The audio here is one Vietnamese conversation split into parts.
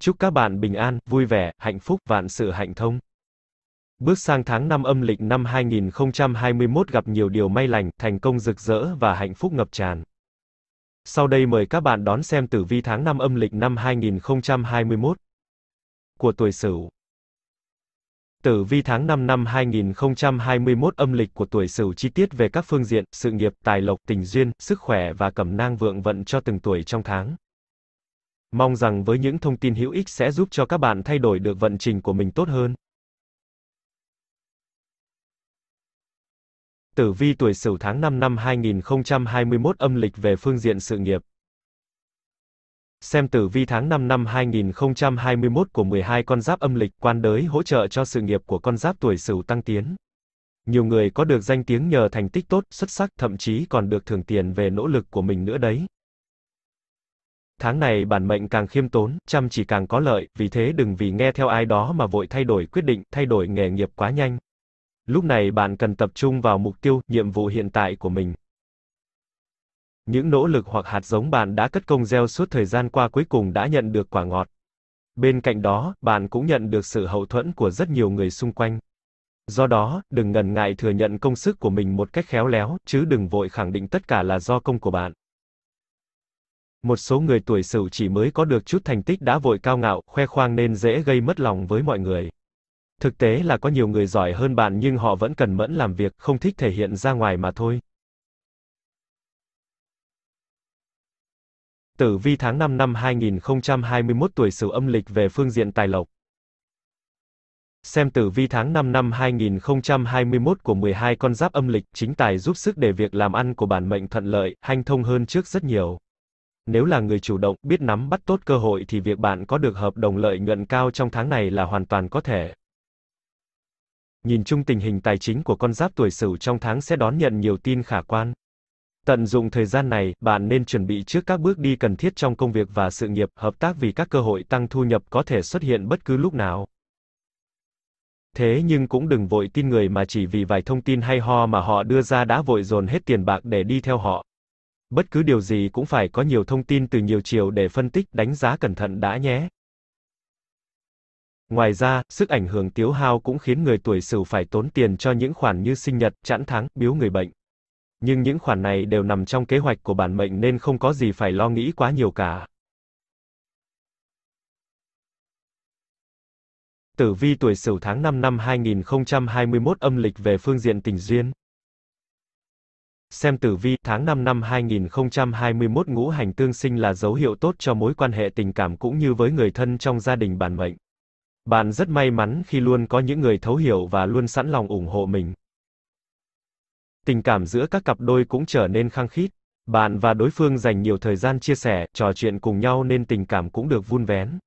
Chúc các bạn bình an, vui vẻ, hạnh phúc, vạn sự hạnh thông. Bước sang tháng 5 âm lịch năm 2021 gặp nhiều điều may lành, thành công rực rỡ và hạnh phúc ngập tràn. Sau đây mời các bạn đón xem tử vi tháng 5 âm lịch năm 2021 của tuổi Sửu. Tử vi tháng 5 năm 2021 âm lịch của tuổi Sửu chi tiết về các phương diện, sự nghiệp, tài lộc, tình duyên, sức khỏe và cẩm nang vượng vận cho từng tuổi trong tháng. Mong rằng với những thông tin hữu ích sẽ giúp cho các bạn thay đổi được vận trình của mình tốt hơn. Tử vi tuổi Sửu tháng 5 năm 2021 âm lịch về phương diện sự nghiệp. Xem tử vi tháng 5 năm 2021 của 12 con giáp âm lịch quan đới hỗ trợ cho sự nghiệp của con giáp tuổi Sửu tăng tiến. Nhiều người có được danh tiếng nhờ thành tích tốt, xuất sắc, thậm chí còn được thưởng tiền về nỗ lực của mình nữa đấy. Tháng này bản mệnh càng khiêm tốn, chăm chỉ càng có lợi, vì thế đừng vì nghe theo ai đó mà vội thay đổi quyết định, thay đổi nghề nghiệp quá nhanh. Lúc này bạn cần tập trung vào mục tiêu, nhiệm vụ hiện tại của mình. Những nỗ lực hoặc hạt giống bạn đã cất công gieo suốt thời gian qua cuối cùng đã nhận được quả ngọt. Bên cạnh đó, bạn cũng nhận được sự hậu thuẫn của rất nhiều người xung quanh. Do đó, đừng ngần ngại thừa nhận công sức của mình một cách khéo léo, chứ đừng vội khẳng định tất cả là do công của bạn. Một số người tuổi sửu chỉ mới có được chút thành tích đã vội cao ngạo, khoe khoang nên dễ gây mất lòng với mọi người. Thực tế là có nhiều người giỏi hơn bạn nhưng họ vẫn cần mẫn làm việc, không thích thể hiện ra ngoài mà thôi. Tử vi tháng 5 năm 2021 tuổi Sửu âm lịch về phương diện tài lộc. Xem tử vi tháng 5 năm 2021 của 12 con giáp âm lịch, chính tài giúp sức để việc làm ăn của bản mệnh thuận lợi, hanh thông hơn trước rất nhiều. Nếu là người chủ động, biết nắm bắt tốt cơ hội thì việc bạn có được hợp đồng lợi nhuận cao trong tháng này là hoàn toàn có thể. Nhìn chung tình hình tài chính của con giáp tuổi Sửu trong tháng sẽ đón nhận nhiều tin khả quan. Tận dụng thời gian này, bạn nên chuẩn bị trước các bước đi cần thiết trong công việc và sự nghiệp, hợp tác vì các cơ hội tăng thu nhập có thể xuất hiện bất cứ lúc nào. Thế nhưng cũng đừng vội tin người mà chỉ vì vài thông tin hay ho mà họ đưa ra đã vội dồn hết tiền bạc để đi theo họ. Bất cứ điều gì cũng phải có nhiều thông tin từ nhiều chiều để phân tích đánh giá cẩn thận đã nhé. Ngoài ra, sức ảnh hưởng tiếu hao cũng khiến người tuổi sửu phải tốn tiền cho những khoản như sinh nhật, chẵn tháng, biếu người bệnh. Nhưng những khoản này đều nằm trong kế hoạch của bản mệnh nên không có gì phải lo nghĩ quá nhiều cả. Tử vi tuổi Sửu tháng 5 năm 2021 âm lịch về phương diện tình duyên. Xem tử vi, tháng 5 năm 2021 ngũ hành tương sinh là dấu hiệu tốt cho mối quan hệ tình cảm cũng như với người thân trong gia đình bản mệnh. Bạn rất may mắn khi luôn có những người thấu hiểu và luôn sẵn lòng ủng hộ mình. Tình cảm giữa các cặp đôi cũng trở nên khăng khít. Bạn và đối phương dành nhiều thời gian chia sẻ, trò chuyện cùng nhau nên tình cảm cũng được vun vén.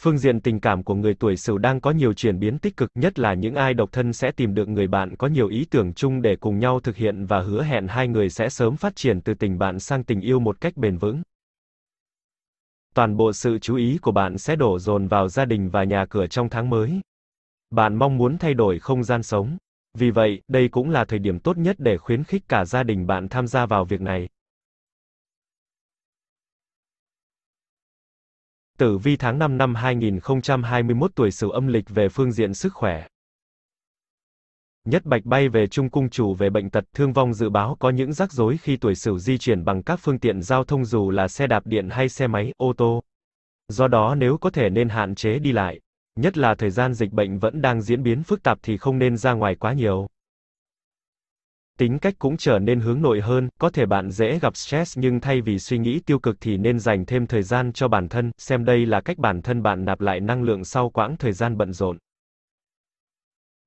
Phương diện tình cảm của người tuổi Sửu đang có nhiều chuyển biến tích cực, nhất là những ai độc thân sẽ tìm được người bạn có nhiều ý tưởng chung để cùng nhau thực hiện và hứa hẹn hai người sẽ sớm phát triển từ tình bạn sang tình yêu một cách bền vững. Toàn bộ sự chú ý của bạn sẽ đổ dồn vào gia đình và nhà cửa trong tháng mới. Bạn mong muốn thay đổi không gian sống. Vì vậy, đây cũng là thời điểm tốt nhất để khuyến khích cả gia đình bạn tham gia vào việc này. Tử vi tháng 5 năm 2021 tuổi Sửu âm lịch về phương diện sức khỏe. Nhất Bạch bay về Trung Cung chủ về bệnh tật thương vong dự báo có những rắc rối khi tuổi Sửu di chuyển bằng các phương tiện giao thông dù là xe đạp điện hay xe máy, ô tô. Do đó nếu có thể nên hạn chế đi lại, nhất là thời gian dịch bệnh vẫn đang diễn biến phức tạp thì không nên ra ngoài quá nhiều tính cách cũng trở nên hướng nội hơn, có thể bạn dễ gặp stress nhưng thay vì suy nghĩ tiêu cực thì nên dành thêm thời gian cho bản thân, xem đây là cách bản thân bạn nạp lại năng lượng sau quãng thời gian bận rộn.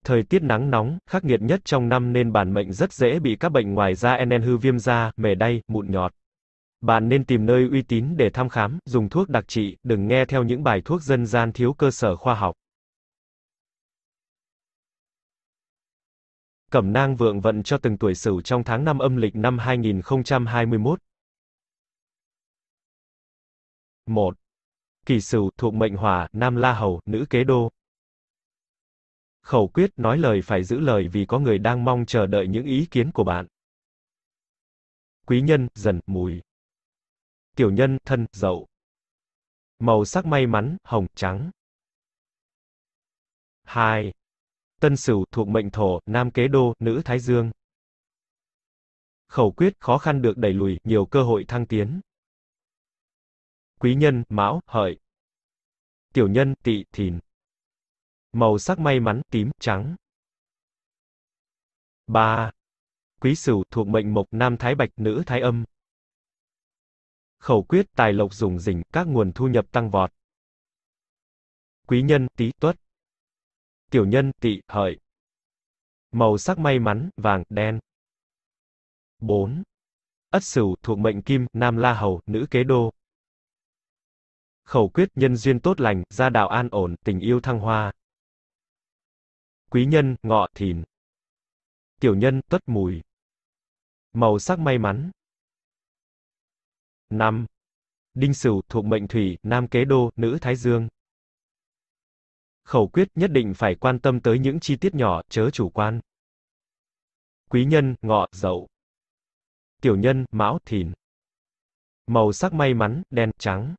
Thời tiết nắng nóng, khắc nghiệt nhất trong năm nên bản mệnh rất dễ bị các bệnh ngoài da enen hư viêm da, mề đay, mụn nhọt. Bạn nên tìm nơi uy tín để thăm khám, dùng thuốc đặc trị, đừng nghe theo những bài thuốc dân gian thiếu cơ sở khoa học. Cẩm nang vượng vận cho từng tuổi Sửu trong tháng 5 âm lịch năm 2021. 1. Kỳ Sửu thuộc mệnh Hỏa, nam La Hầu, nữ Kế Đô. Khẩu quyết nói lời phải giữ lời vì có người đang mong chờ đợi những ý kiến của bạn. Quý nhân, dần, mùi. Tiểu nhân, thân, dậu. Màu sắc may mắn, hồng, trắng. 2. Tân Sửu thuộc mệnh thổ, nam kế đô, nữ thái dương. Khẩu quyết khó khăn được đẩy lùi, nhiều cơ hội thăng tiến. Quý nhân, mão, hợi. Tiểu nhân, tỵ, thìn. Màu sắc may mắn, tím, trắng. 3. Quý Sửu thuộc mệnh mộc, nam thái bạch, nữ thái âm. Khẩu quyết tài lộc dùng rỉnh, các nguồn thu nhập tăng vọt. Quý nhân, tí, tuất tiểu nhân, tỵ, hợi. Màu sắc may mắn, vàng, đen. 4. Ất Sửu thuộc mệnh kim, nam la hầu, nữ kế đô. Khẩu quyết nhân duyên tốt lành, gia đạo an ổn, tình yêu thăng hoa. Quý nhân, ngọ, thìn. Tiểu nhân, tuất mùi. Màu sắc may mắn. 5. Đinh Sửu thuộc mệnh thủy, nam kế đô, nữ thái dương khẩu quyết nhất định phải quan tâm tới những chi tiết nhỏ, chớ chủ quan. Quý nhân, ngọ, dậu. Tiểu nhân, mão, thìn. Màu sắc may mắn, đen, trắng.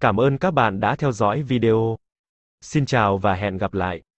Cảm ơn các bạn đã theo dõi video. Xin chào và hẹn gặp lại.